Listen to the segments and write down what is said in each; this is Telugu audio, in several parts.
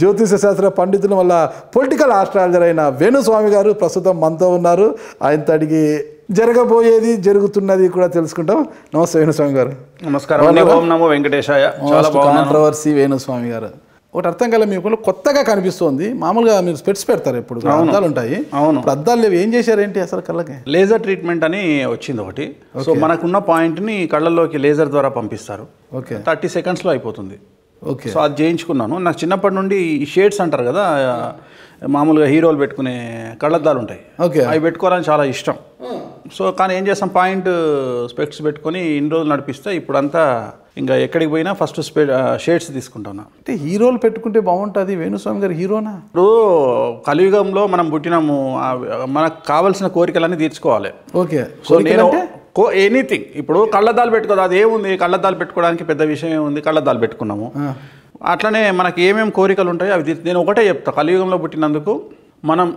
జ్యోతిష శాస్త్ర పండితుల వల్ల పొలిటికల్ ఆస్ట్రాలజర్ అయిన వేణుస్వామి గారు ప్రస్తుతం మనతో ఉన్నారు ఆయన తడిగి జరగబోయేది జరుగుతున్నది కూడా తెలుసుకుంటాం నమస్తే వేణుస్వామి గారు నమస్కారం నమో వెంకటేశాయ కాంట్రవర్సీ వేణుస్వామి గారు ఒకటి అర్థం కల మీకు కొత్తగా కనిపిస్తుంది మామూలుగా మీరు స్పెట్స్ పెడతారు ఇప్పుడు అద్దాలు ఉంటాయి అవును అద్దాలు లేవు ఏం చేశారేంటి అసలు కళ్ళకి లేజర్ ట్రీట్మెంట్ అని వచ్చింది ఒకటి సో మనకున్న పాయింట్ని కళ్ళల్లోకి లేజర్ ద్వారా పంపిస్తారు ఓకే థర్టీ సెకండ్స్లో అయిపోతుంది ఓకే సో అది చేయించుకున్నాను నాకు చిన్నప్పటి నుండి షేడ్స్ అంటారు కదా మామూలుగా హీరోలు పెట్టుకునే కళ్ళద్దాలు ఉంటాయి ఓకే అవి పెట్టుకోవాలని చాలా ఇష్టం hmm. సో కానీ ఏం చేస్తాం పాయింట్ స్పెక్ట్స్ పెట్టుకొని ఇన్ని రోజులు నడిపిస్తే ఇప్పుడంతా ఇంకా ఎక్కడికి పోయినా ఫస్ట్ స్పే షేడ్స్ తీసుకుంటాను అంటే హీరోలు పెట్టుకుంటే బాగుంటుంది వేణుస్వామి గారు హీరోనా ఇప్పుడు కలియుగంలో మనం పుట్టినాము మనకు కావాల్సిన కోరికలన్నీ తీర్చుకోవాలి ఓకే సో నేను కో ఎనీథింగ్ ఇప్పుడు కళ్ళద్దాలు పెట్టుకోదు అది ఏముంది కళ్ళద్దాలు పెట్టుకోవడానికి పెద్ద విషయం ఏముంది కళ్ళద్దాలు పెట్టుకున్నాము అట్లనే మనకి ఏమేమి కోరికలు ఉంటాయో అవి నేను ఒకటే చెప్తా కలియుగంలో పుట్టినందుకు మనం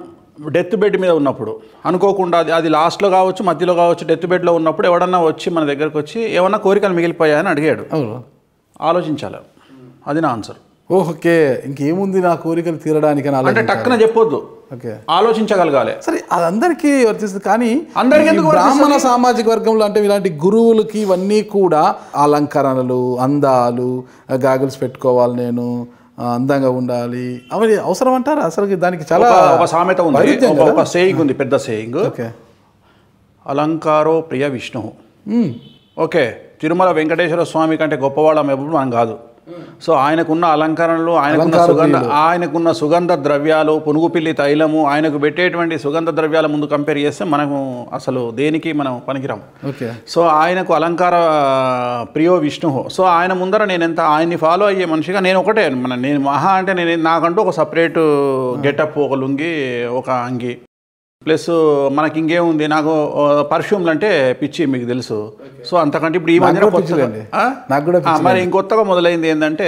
డెత్ బెడ్ మీద ఉన్నప్పుడు అనుకోకుండా అది అది లాస్ట్లో కావచ్చు మధ్యలో కావచ్చు డెత్ బెడ్లో ఉన్నప్పుడు ఎవడన్నా వచ్చి మన దగ్గరకు వచ్చి ఏమన్నా కోరికలు మిగిలిపోయాయని అడిగాడు ఆలోచించాలి అది నా ఆన్సర్ ఓకే ఇంకేముంది నా కోరికలు తీరడానికి అంటే టక్కున చెప్పొద్దు ఆలోచించగలగాలి సరే అది అందరికీ వర్తిస్తుంది కానీ అందరికీ బ్రాహ్మణ సామాజిక వర్గంలో అంటే ఇలాంటి గురువులకి ఇవన్నీ కూడా అలంకరణలు అందాలు గాగుల్స్ పెట్టుకోవాలి నేను అందంగా ఉండాలి అవి అవసరం అంటారా అసలు దానికి చాలా ఒక సామెత ఉంది ఒక సేయింగ్ ఉంది పెద్ద సేయింగ్ ఓకే అలంకారో ప్రియ విష్ణు ఓకే తిరుమల వెంకటేశ్వర స్వామి కంటే గొప్పవాళ్ళం ఎప్పుడు మనం కాదు సో ఆయనకున్న అలంకరణలు ఆయనకున్న సుగంధ ఆయనకున్న సుగంధ ద్రవ్యాలు పునుగుపిల్లి తైలము ఆయనకు పెట్టేటువంటి సుగంధ ద్రవ్యాల ముందు కంపేర్ చేస్తే మనము అసలు దేనికి మనం పనికిరాం సో ఆయనకు అలంకార ప్రియో విష్ణు సో ఆయన ముందర నేను ఎంత ఆయన్ని ఫాలో అయ్యే మనిషిగా నేను ఒకటే మన నేను మహా అంటే నేను నాకంటూ ఒక సపరేట్ గెటప్ ఒక లుంగి ఒక అంగి ప్లస్ మనకి ఇంకేముంది నాకు పర్ఫ్యూమ్లు అంటే పిచ్చి మీకు తెలుసు సో అంతకంటే ఇప్పుడు ఈ మధ్య మరి ఇంకొత్తగా మొదలైంది ఏంటంటే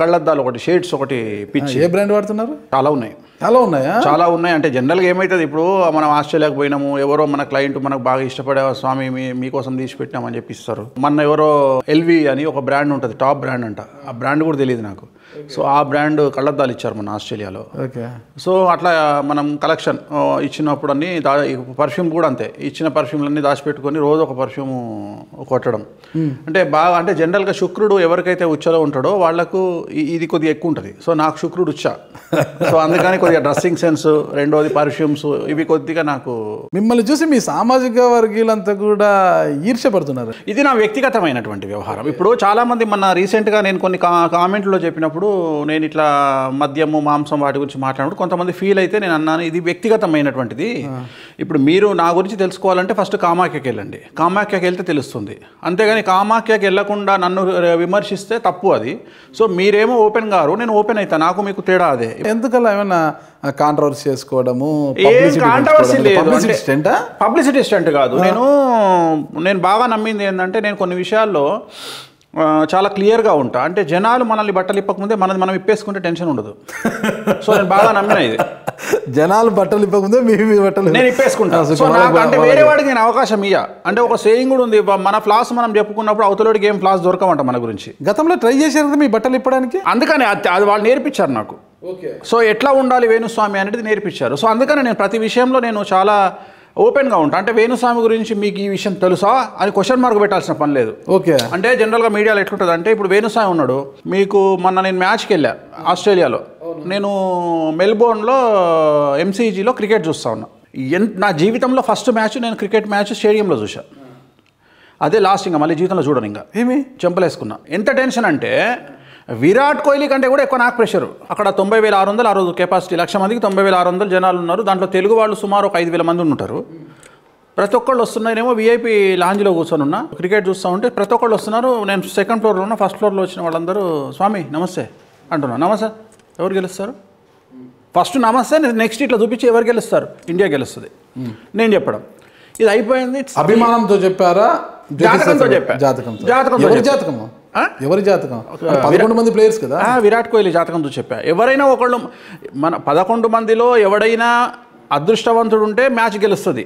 కళ్ళద్దాలు ఒకటి షేడ్స్ ఒకటి పిచ్చి ఏ బ్రాండ్ వాడుతున్నారు చాలా ఉన్నాయి చాలా ఉన్నాయా చాలా ఉన్నాయి అంటే జనరల్గా ఏమవుతుంది ఇప్పుడు మనం ఆస్ట్రేలియాకి పోయినాము ఎవరో మన క్లయింట్ మనకు బాగా ఇష్టపడే స్వామి మీకోసం తీసి పెట్టినామని చెప్పిస్తారు మన ఎవరో ఎల్వి అని ఒక బ్రాండ్ ఉంటుంది టాప్ బ్రాండ్ అంట ఆ బ్రాండ్ కూడా తెలియదు నాకు సో ఆ బ్రాండ్ కళ్ళద్దాలు ఇచ్చారు మన ఆస్ట్రేలియాలో ఓకే సో అట్లా మనం కలెక్షన్ ఇచ్చినప్పుడు అన్ని దా పర్ఫ్యూమ్ కూడా అంతే ఇచ్చిన పర్ఫ్యూమ్లన్నీ దాచిపెట్టుకొని రోజు ఒక పర్ఫ్యూమ్ కొట్టడం hmm. అంటే బాగా అంటే జనరల్గా శుక్రుడు ఎవరికైతే ఉచ్చలో ఉంటాడో వాళ్ళకు ఇది కొద్దిగా ఎక్కువ ఉంటుంది సో నాకు శుక్రుడు ఉచ్చా సో అందుకని కొద్దిగా డ్రెస్సింగ్ సెన్స్ రెండోది పర్ఫ్యూమ్స్ ఇవి కొద్దిగా నాకు మిమ్మల్ని చూసి మీ సామాజిక వర్గీయులంతా కూడా ఈర్షపడుతున్నారు ఇది నా వ్యక్తిగతమైనటువంటి వ్యవహారం ఇప్పుడు చాలామంది మన రీసెంట్గా నేను కొన్ని కామెంట్లో చెప్పినప్పుడు మాట్లాడినప్పుడు నేను ఇట్లా మద్యము మాంసం వాటి గురించి మాట్లాడినప్పుడు కొంతమంది ఫీల్ అయితే నేను అన్నాను ఇది వ్యక్తిగతమైనటువంటిది ఇప్పుడు మీరు నా గురించి తెలుసుకోవాలంటే ఫస్ట్ కామాఖ్యకి వెళ్ళండి కామాఖ్యకి వెళ్తే తెలుస్తుంది అంతేగాని కామాఖ్యకి వెళ్లకుండా నన్ను విమర్శిస్తే తప్పు అది సో మీరేమో ఓపెన్ గారు నేను ఓపెన్ అవుతాను నాకు మీకు తేడా అదే ఎందుకలా ఏమైనా కాంట్రవర్సీ చేసుకోవడము పబ్లిసిటీ స్టంట్ కాదు నేను నేను బాగా నమ్మింది ఏంటంటే నేను కొన్ని విషయాల్లో చాలా క్లియర్గా ఉంటా అంటే జనాలు మనల్ని బట్టలు ఇప్పకముందే మనది మనం ఇప్పేసుకుంటే టెన్షన్ ఉండదు సో నేను బాగా నమ్మిన ఇది జనాలు బట్టలు ఇప్పకముందే మీ బట్టలు నేను ఇప్పేసుకుంటాను సో నాకు అంటే వేరే వాడికి నేను అవకాశం ఇయ్య అంటే ఒక సేయింగ్ కూడా ఉంది మన ఫ్లాస్ మనం చెప్పుకున్నప్పుడు అవతలడికి ఏం ఫ్లాస్ దొరకమంట మన గురించి గతంలో ట్రై చేశారు మీ బట్టలు ఇప్పడానికి అందుకని అది వాళ్ళు నేర్పించారు నాకు సో ఎట్లా ఉండాలి వేణుస్వామి అనేది నేర్పించారు సో అందుకని నేను ప్రతి విషయంలో నేను చాలా ఓపెన్గా ఉంటా అంటే వేణుస్వామి గురించి మీకు ఈ విషయం తెలుసా అని క్వశ్చన్ మార్క్ పెట్టాల్సిన పని లేదు ఓకే అంటే జనరల్గా మీడియాలో ఎట్లుంటుంది అంటే ఇప్పుడు వేణుస్వామి ఉన్నాడు మీకు మొన్న నేను మ్యాచ్కి వెళ్ళా ఆస్ట్రేలియాలో నేను మెల్బోర్న్లో ఎంసీజీలో క్రికెట్ చూస్తా ఉన్నా ఎంత నా జీవితంలో ఫస్ట్ మ్యాచ్ నేను క్రికెట్ మ్యాచ్ స్టేడియంలో చూశాను అదే లాస్ట్ ఇంకా మళ్ళీ జీవితంలో చూడను ఇంకా ఏమి చెంపలేసుకున్నా ఎంత టెన్షన్ అంటే విరాట్ కోహ్లీ కంటే కూడా ఎక్కువ నాకు ప్రెషర్ అక్కడ తొంభై వేల ఆరు వందలు ఆ రోజు కెపాసిటీ లక్ష మందికి తొంభై వేల ఆరు వందలు జనాలు ఉన్నారు దాంట్లో తెలుగు వాళ్ళు సుమారు ఒక ఐదు వేల మంది ఉంటారు ప్రతి ఒక్కళ్ళు వస్తున్నారేమో వీఐపీ లాంజ్లో కూర్చొని ఉన్నా క్రికెట్ చూస్తూ ఉంటే ప్రతి ఒక్కళ్ళు వస్తున్నారు నేను సెకండ్ ఫ్లోర్లో ఉన్నా ఫస్ట్ ఫ్లోర్లో వచ్చిన వాళ్ళందరూ స్వామి నమస్తే అంటున్నాను నమస్తే ఎవరు గెలుస్తారు ఫస్ట్ నమస్తే నెక్స్ట్ ఇట్లా చూపించి ఎవరు గెలుస్తారు ఇండియా గెలుస్తుంది నేను చెప్పడం ఇది అయిపోయింది అభిమానంతో చెప్పారా జాతకంతో చెప్పారు జాతకం జాతకం జాతకం ఎవరి జాతకం పదకొండు మంది ప్లేయర్స్ కదా విరాట్ కోహ్లీ జాతకం చూసి చెప్పా ఎవరైనా ఒకళ్ళు మన పదకొండు మందిలో ఎవడైనా అదృష్టవంతుడు ఉంటే మ్యాచ్ గెలుస్తుంది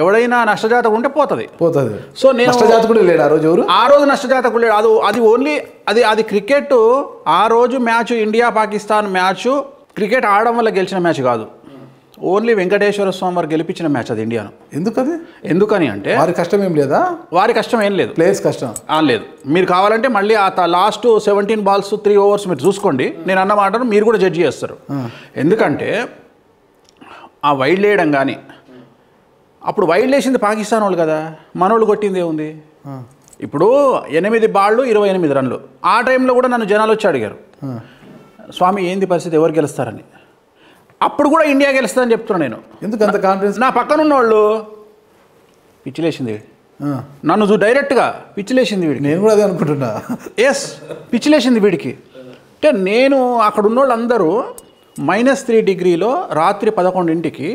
ఎవడైనా నష్టజాతకు ఉంటే పోతుంది పోతుంది సో నేను నష్టజాతకుడు లేడు ఆ రోజు ఆ రోజు నష్టజాతకుడు లేడు అది అది ఓన్లీ అది అది క్రికెట్ ఆ రోజు match India Pakistan match cricket ఆడడం వల్ల గెలిచిన మ్యాచ్ కాదు ఓన్లీ వెంకటేశ్వర స్వామి వారు గెలిపించిన మ్యాచ్ అది ఇండియాను ఎందుకది ఎందుకని అంటే వారి కష్టం ఏం లేదా వారి కష్టం ఏం లేదు ప్లేస్ కష్టం లేదు మీరు కావాలంటే మళ్ళీ ఆ last seventeen balls three overs మీరు చూసుకోండి నేను అన్న మాటను మీరు కూడా జడ్జి చేస్తారు ఎందుకంటే ఆ వైల్డ్ వేయడం కానీ అప్పుడు వైల్డ్ వేసింది పాకిస్తాన్ వాళ్ళు కదా మనోళ్ళు కొట్టింది ఏముంది ఇప్పుడు ఎనిమిది బాళ్ళు ఇరవై ఎనిమిది రన్లు ఆ టైంలో కూడా నన్ను జనాలు వచ్చి అడిగారు స్వామి ఏంది పరిస్థితి ఎవరు గెలుస్తారని అప్పుడు కూడా ఇండియా గెలుస్తుందని చెప్తున్నా నేను ఎందుకు అంత కాన్ఫిడెన్స్ నా పక్కన ఉన్నవాళ్ళు పిచ్చిలేసింది నన్ను డైరెక్ట్గా పిచ్చిలేసింది వీడికి నేను కూడా అదే అనుకుంటున్నా ఎస్ పిచ్చిలేసింది వీడికి అంటే నేను అక్కడ ఉన్నోళ్ళందరూ మైనస్ త్రీ డిగ్రీలో రాత్రి పదకొండింటికి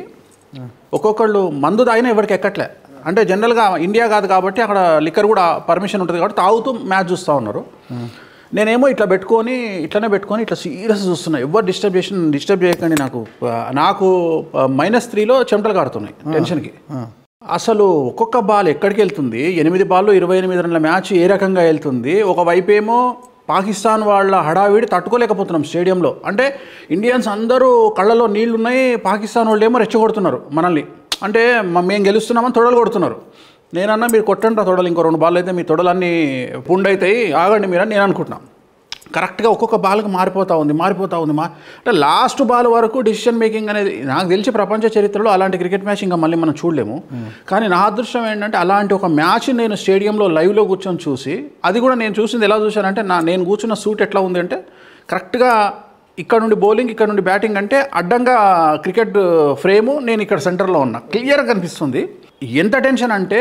ఒక్కొక్కళ్ళు మందు తాగినా ఎవరికి ఎక్కట్లే అంటే జనరల్గా ఇండియా కాదు కాబట్టి అక్కడ లిక్కర్ కూడా పర్మిషన్ ఉంటుంది కాబట్టి తాగుతూ మ్యాచ్ చూస్తూ ఉన్నారు నేనేమో ఇట్లా పెట్టుకొని ఇట్లనే పెట్టుకొని ఇట్లా సీరియస్ చూస్తున్నాయి ఎవరు డిస్టర్బ్ చేసిన డిస్టర్బ్ చేయకండి నాకు నాకు మైనస్ త్రీలో చెమటలు కాడుతున్నాయి టెన్షన్కి అసలు ఒక్కొక్క బాల్ ఎక్కడికి వెళ్తుంది ఎనిమిది బాల్లో ఇరవై ఎనిమిది రన్ల మ్యాచ్ ఏ రకంగా వెళ్తుంది ఒకవైపేమో పాకిస్తాన్ వాళ్ళ హడావిడి తట్టుకోలేకపోతున్నాం స్టేడియంలో అంటే ఇండియన్స్ అందరూ కళ్ళలో నీళ్లున్నాయి పాకిస్తాన్ వాళ్ళు ఏమో రెచ్చగొడుతున్నారు మనల్ని అంటే మేము గెలుస్తున్నామని తొడలు కొడుతున్నారు నేనన్నా మీరు కొట్టండి తొడలు ఇంకో రెండు బాల్ అయితే మీ తొడలన్నీ పుండైతాయి ఆగండి మీరు అని నేను అనుకుంటున్నాను కరెక్ట్గా ఒక్కొక్క బాల్కి మారిపోతూ ఉంది మారిపోతూ ఉంది మా అంటే లాస్ట్ బాల్ వరకు డిసిషన్ మేకింగ్ అనేది నాకు తెలిసి ప్రపంచ చరిత్రలో అలాంటి క్రికెట్ మ్యాచ్ ఇంకా మళ్ళీ మనం చూడలేము కానీ నా అదృష్టం ఏంటంటే అలాంటి ఒక మ్యాచ్ నేను స్టేడియంలో లైవ్లో కూర్చొని చూసి అది కూడా నేను చూసింది ఎలా చూశానంటే నా నేను కూర్చున్న సూట్ ఎట్లా ఉంది అంటే కరెక్ట్గా ఇక్కడ నుండి బౌలింగ్ ఇక్కడ నుండి బ్యాటింగ్ అంటే అడ్డంగా క్రికెట్ ఫ్రేము నేను ఇక్కడ సెంటర్లో ఉన్నా క్లియర్గా కనిపిస్తుంది ఎంత టెన్షన్ అంటే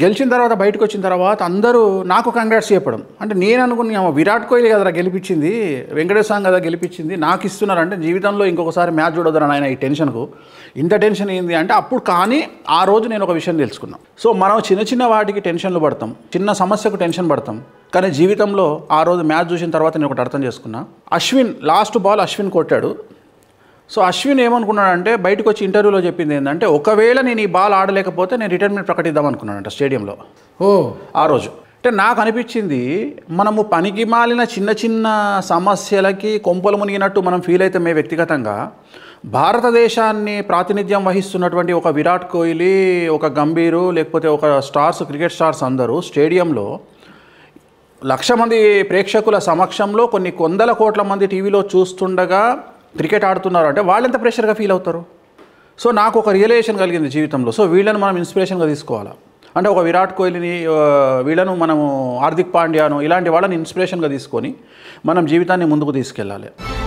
గెలిచిన తర్వాత బయటకు వచ్చిన తర్వాత అందరూ నాకు కంగ్రాట్స్ చెప్పడం అంటే నేను అనుకున్నా విరాట్ కోహ్లీ కదా గెలిపించింది వెంకటేష్ సాంగ్ కదా గెలిపించింది నాకు ఇస్తున్నారంటే జీవితంలో ఇంకొకసారి మ్యాచ్ చూడొద్దని ఆయన ఈ టెన్షన్కు ఇంత టెన్షన్ ఏంది అంటే అప్పుడు కానీ ఆ రోజు నేను ఒక విషయం తెలుసుకున్నాను సో మనం చిన్న చిన్న వాటికి టెన్షన్లు పడతాం చిన్న సమస్యకు టెన్షన్ పడతాం కానీ జీవితంలో ఆ రోజు మ్యాచ్ చూసిన తర్వాత నేను ఒకటి అర్థం చేసుకున్నా అశ్విన్ లాస్ట్ బాల్ అశ్విన్ కొట్టాడు సో అశ్విన్ ఏమనుకున్నాడంటే బయటకు వచ్చి ఇంటర్వ్యూలో చెప్పింది ఏంటంటే ఒకవేళ నేను ఈ బాల్ ఆడలేకపోతే నేను రిటైర్మెంట్ ప్రకటిద్దాం అనుకున్నానంట స్టేడియంలో ఓ ఆ రోజు అంటే నాకు అనిపించింది మనము పనికి మాలిన చిన్న చిన్న సమస్యలకి కొంపలు మునిగినట్టు మనం ఫీల్ మే వ్యక్తిగతంగా భారతదేశాన్ని ప్రాతినిధ్యం వహిస్తున్నటువంటి ఒక విరాట్ కోహ్లీ ఒక గంభీరు లేకపోతే ఒక స్టార్స్ క్రికెట్ స్టార్స్ అందరూ స్టేడియంలో లక్ష మంది ప్రేక్షకుల సమక్షంలో కొన్ని వందల కోట్ల మంది టీవీలో చూస్తుండగా క్రికెట్ ఆడుతున్నారు అంటే వాళ్ళు ఎంత ప్రెషర్గా ఫీల్ అవుతారు సో నాకు ఒక రియలైజేషన్ కలిగింది జీవితంలో సో వీళ్ళని మనం ఇన్స్పిరేషన్గా తీసుకోవాలా అంటే ఒక విరాట్ కోహ్లీని వీళ్ళను మనము హార్దిక్ పాండ్యాను ఇలాంటి వాళ్ళని ఇన్స్పిరేషన్గా తీసుకొని మనం జీవితాన్ని ముందుకు తీసుకెళ్ళాలి